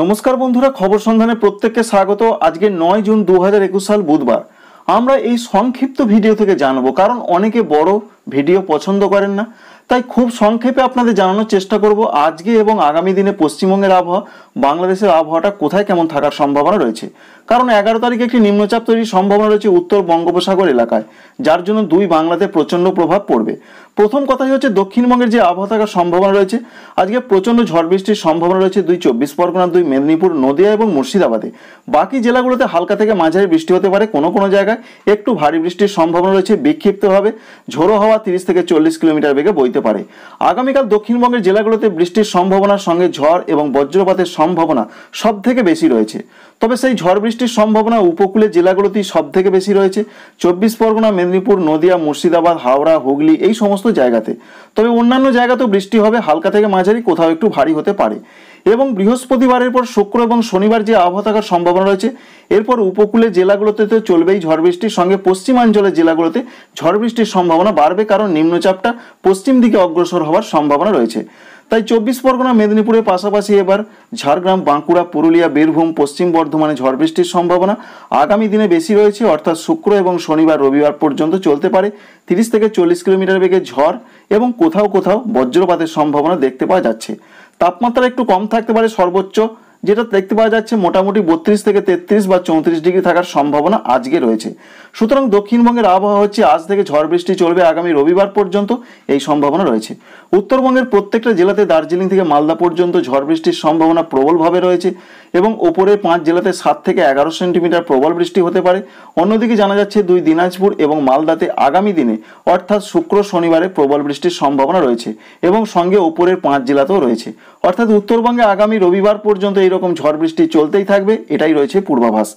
নমস্কার বন্ধুরা খবর সন্ধানে প্রত্যেককে স্বাগত আজকে নয় জুন দু সাল বুধবার আমরা এই সংক্ষিপ্ত ভিডিও থেকে জানাবো কারণ অনেকে বড় ভিডিও পছন্দ করেন না তাই খুব সংক্ষেপে আপনাদের জানানোর চেষ্টা করব আজকে এবং আগামী দিনে পশ্চিমবঙ্গের আবহাওয়া বাংলাদেশের আবহাওয়াটা কোথায় কেমন থাকার সম্ভাবনা রয়েছে কারণ এগারো তারিখে একটি নিম্নচাপ তৈরির সম্ভাবনা রয়েছে উত্তর বঙ্গোপসাগর এলাকায় যার জন্য দুই বাংলাতে প্রচণ্ড প্রভাব পড়বে প্রথম কথাই হচ্ছে দক্ষিণবঙ্গের যে আবহাওয়া থাকার সম্ভাবনা রয়েছে আজকে প্রচণ্ড ঝড় বৃষ্টির সম্ভাবনা রয়েছে দুই চব্বিশ পরগনা দুই মেদিনীপুর নদিয়া এবং মুর্শিদাবাদে বাকি জেলাগুলোতে হালকা থেকে মাঝারি বৃষ্টি হতে পারে কোনো কোনো জায়গায় একটু ভারী বৃষ্টির সম্ভাবনা রয়েছে বিক্ষিপ্তভাবে ঝোড়ো হওয়া আবহাওয়া তিরিশ থেকে চল্লিশ কিলোমিটার বেগে বইতে পারে আগামীকাল দক্ষিণবঙ্গের জেলাগুলোতে বৃষ্টির সম্ভাবনার সঙ্গে ঝড় এবং বজ্রপাতের সম্ভাবনা সব থেকে বেশি রয়েছে তবে সেই ঝড় বৃষ্টির সম্ভাবনা উপকূলে জেলাগুলোতেই সব থেকে বেশি রয়েছে চব্বিশ পরগনা মেদিনীপুর নদিয়া মুর্শিদাবাদ হাওড়া হুগলি এই সমস্ত জায়গাতে তবে অন্যান্য জায়গাতেও বৃষ্টি হবে হালকা থেকে মাঝারি কোথাও একটু ভারী হতে পারে এবং বৃহস্পতিবারের পর শুক্র এবং শনিবার যে আবহাওয়া থাকার সম্ভাবনা রয়েছে এরপর উপকূলে জেলাগুলোতে তো চলবেই ঝড় বৃষ্টির সঙ্গে পশ্চিমাঞ্চলের জেলাগুলোতে ঝড় বৃষ্টির সম্ভাবনা বাড়বে কারণ নিম্নচাপটা পশ্চিম দিকে অগ্রসর হওয়ার সম্ভাবনা রয়েছে তাই চব্বিশ পরগনা মেদিনীপুরের পাশাপাশি এবার ঝাড়গ্রাম বাঁকুড়া পুরুলিয়া বীরভূম পশ্চিম বর্ধমানে ঝড় বৃষ্টির সম্ভাবনা আগামী দিনে বেশি রয়েছে অর্থাৎ শুক্র এবং শনিবার রবিবার পর্যন্ত চলতে পারে তিরিশ থেকে চল্লিশ কিলোমিটার বেগে ঝড় এবং কোথাও কোথাও বজ্রপাতের সম্ভাবনা দেখতে পাওয়া যাচ্ছে তাপমাত্রা একটু কম থাকতে পারে সর্বোচ্চ যেটা দেখতে পাওয়া যাচ্ছে মোটামুটি বত্রিশ থেকে তেত্রিশ বা চৌত্রিশ ডিগ্রি থাকার সম্ভাবনা আজকে রয়েছে সুতরাং দক্ষিণবঙ্গের আবহাওয়া হচ্ছে আজ থেকে ঝড় বৃষ্টি চলবে আগামী রবিবার পর্যন্ত এই সম্ভাবনা রয়েছে উত্তরবঙ্গের প্রত্যেকটা জেলাতে দার্জিলিং থেকে মালদা পর্যন্ত ঝড় বৃষ্টির সম্ভাবনা প্রবলভাবে রয়েছে এবং ওপরে পাঁচ জেলাতে সাত থেকে এগারো সেন্টিমিটার প্রবল বৃষ্টি হতে পারে অন্যদিকে জানা যাচ্ছে দুই দিনাজপুর এবং মালদাতে আগামী দিনে অর্থাৎ শুক্র শনিবারে প্রবল বৃষ্টির সম্ভাবনা রয়েছে এবং সঙ্গে ওপরের পাঁচ জেলাতেও রয়েছে অর্থাৎ উত্তরবঙ্গে আগামী রবিবার পর্যন্ত এই রকম ঝড় বৃষ্টি চলতেই থাকবে এটাই রয়েছে পূর্বাভাস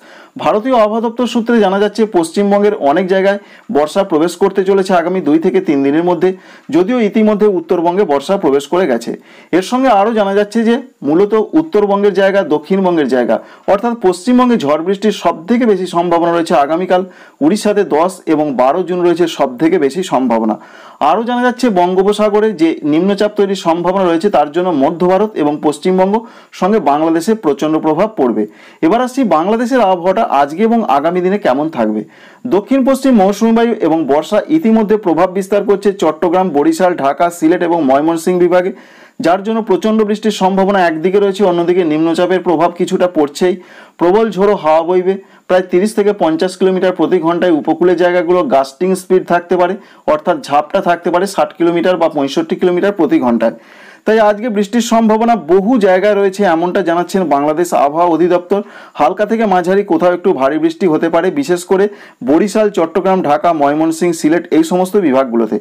ভারতীয় আবহাওয়া দপ্তর সূত্রে জানা যাচ্ছে পশ্চিমবঙ্গের অনেক জায়গায় বর্ষা প্রবেশ করতে চলেছে আগামী দুই থেকে তিন দিনের মধ্যে যদিও ইতিমধ্যে উত্তরবঙ্গে বর্ষা প্রবেশ করে গেছে এর সঙ্গে আরও জানা যাচ্ছে যে মূলত উত্তরবঙ্গের জায়গা দক্ষিণবঙ্গের জায়গা অর্থাৎ পশ্চিমবঙ্গে ঝড় বৃষ্টির সবথেকে বেশি সম্ভাবনা রয়েছে আগামীকাল উড়িষ্যাতে দশ এবং বারো জুন রয়েছে সবথেকে বেশি সম্ভাবনা আরও জানা যাচ্ছে বঙ্গোপসাগরে যে নিম্নচাপ তৈরির সম্ভাবনা রয়েছে তার জন্য মধ্য ভারত এবং পশ্চিমবঙ্গ সঙ্গে বাংলাদেশ বাংলাদেশে প্রচণ্ড প্রভাব পড়বে এবার আসছি বাংলাদেশের আবহাওয়াটা আজকে এবং আগামী দিনে কেমন থাকবে দক্ষিণ পশ্চিম মৌসুমী বায়ু এবং বর্ষা ইতিমধ্যে প্রভাব বিস্তার করছে চট্টগ্রাম বরিশাল ঢাকা সিলেট এবং ময়মনসিংহ বিভাগে যার জন্য প্রচণ্ড বৃষ্টির সম্ভাবনা একদিকে রয়েছে অন্যদিকে নিম্নচাপের প্রভাব কিছুটা পড়ছেই প্রবল ঝোড়ো হাওয়া বইবে প্রায় তিরিশ থেকে পঞ্চাশ কিলোমিটার প্রতি ঘন্টায় উপকূলের জায়গাগুলো গাস্টিং স্পিড থাকতে পারে অর্থাৎ ঝাপটা থাকতে পারে ষাট কিলোমিটার বা পঁয়ষট্টি কিলোমিটার প্রতি ঘন্টায় তাই আজকে বৃষ্টির সম্ভাবনা বহু জায়গায় রয়েছে এমনটা জানাচ্ছেন বাংলাদেশ আবহাওয়া অধিদপ্তর হালকা থেকে মাঝারি কোথাও একটু ভারী বৃষ্টি হতে পারে বিশেষ করে বরিশাল চট্টগ্রাম ঢাকা ময়মনসিংহ সিলেট এই সমস্ত বিভাগগুলোতে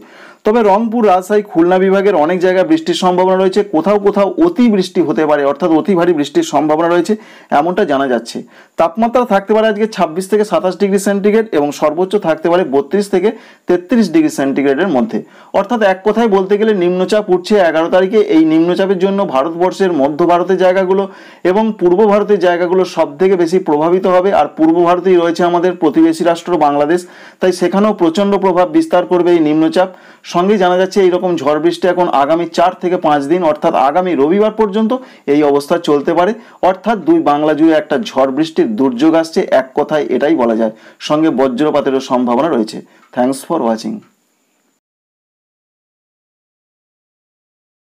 তবে রংপুর রাজশাহী খুলনা বিভাগের অনেক জায়গায় বৃষ্টির সম্ভাবনা রয়েছে কোথাও কোথাও অতি বৃষ্টি হতে পারে অর্থাৎ অতি ভারী বৃষ্টির সম্ভাবনা রয়েছে এমনটা জানা যাচ্ছে তাপমাত্রা থাকতে পারে আজকে ছাব্বিশ থেকে সাতাশ ডিগ্রি সেন্টিগ্রেড এবং সর্বোচ্চ থাকতে পারে বত্রিশ থেকে তেত্রিশ ডিগ্রি সেন্টিগ্রেডের মধ্যে অর্থাৎ এক কথায় বলতে গেলে নিম্নচাপ উঠছে এগারো তারিখে এই নিম্নচাপের জন্য ভারতবর্ষের মধ্য ভারতের জায়গাগুলো এবং পূর্ব ভারতের জায়গাগুলো সব থেকে বেশি প্রভাবিত হবে আর পূর্ব ভারতেই রয়েছে আমাদের প্রতিবেশী রাষ্ট্র বাংলাদেশ তাই সেখানেও প্রচণ্ড প্রভাব বিস্তার করবে এই নিম্নচাপ সঙ্গেই জানা যাচ্ছে এইরকম ঝড় বৃষ্টি এখন আগামী চার থেকে পাঁচ দিন অর্থাৎ আগামী রবিবার পর্যন্ত এই অবস্থা চলতে পারে অর্থাৎ দুই বাংলা জুড়ে একটা ঝড় বৃষ্টির দুর্যোগ আসছে এক কথায় এটাই বলা যায় সঙ্গে বজ্রপাতেরও সম্ভাবনা রয়েছে থ্যাংকস ফর ওয়াচিং